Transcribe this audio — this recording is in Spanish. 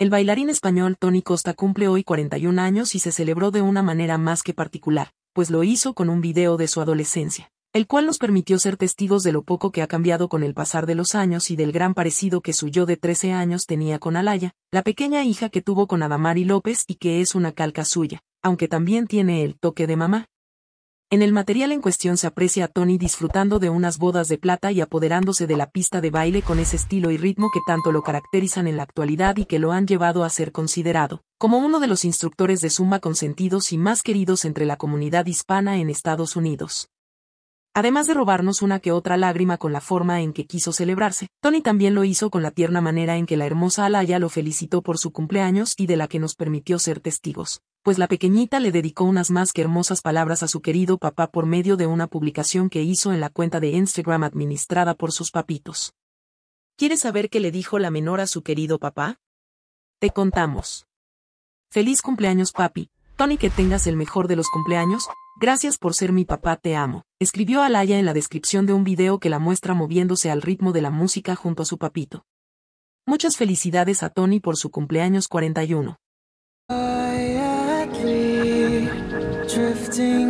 El bailarín español Tony Costa cumple hoy 41 años y se celebró de una manera más que particular, pues lo hizo con un video de su adolescencia, el cual nos permitió ser testigos de lo poco que ha cambiado con el pasar de los años y del gran parecido que su yo de 13 años tenía con Alaya, la pequeña hija que tuvo con Adamari López y que es una calca suya, aunque también tiene el toque de mamá. En el material en cuestión se aprecia a Tony disfrutando de unas bodas de plata y apoderándose de la pista de baile con ese estilo y ritmo que tanto lo caracterizan en la actualidad y que lo han llevado a ser considerado como uno de los instructores de suma consentidos y más queridos entre la comunidad hispana en Estados Unidos. Además de robarnos una que otra lágrima con la forma en que quiso celebrarse, Tony también lo hizo con la tierna manera en que la hermosa Alaya lo felicitó por su cumpleaños y de la que nos permitió ser testigos pues la pequeñita le dedicó unas más que hermosas palabras a su querido papá por medio de una publicación que hizo en la cuenta de Instagram administrada por sus papitos. ¿Quieres saber qué le dijo la menor a su querido papá? Te contamos. Feliz cumpleaños papi, Tony que tengas el mejor de los cumpleaños, gracias por ser mi papá te amo, escribió Alaya en la descripción de un video que la muestra moviéndose al ritmo de la música junto a su papito. Muchas felicidades a Tony por su cumpleaños 41. rising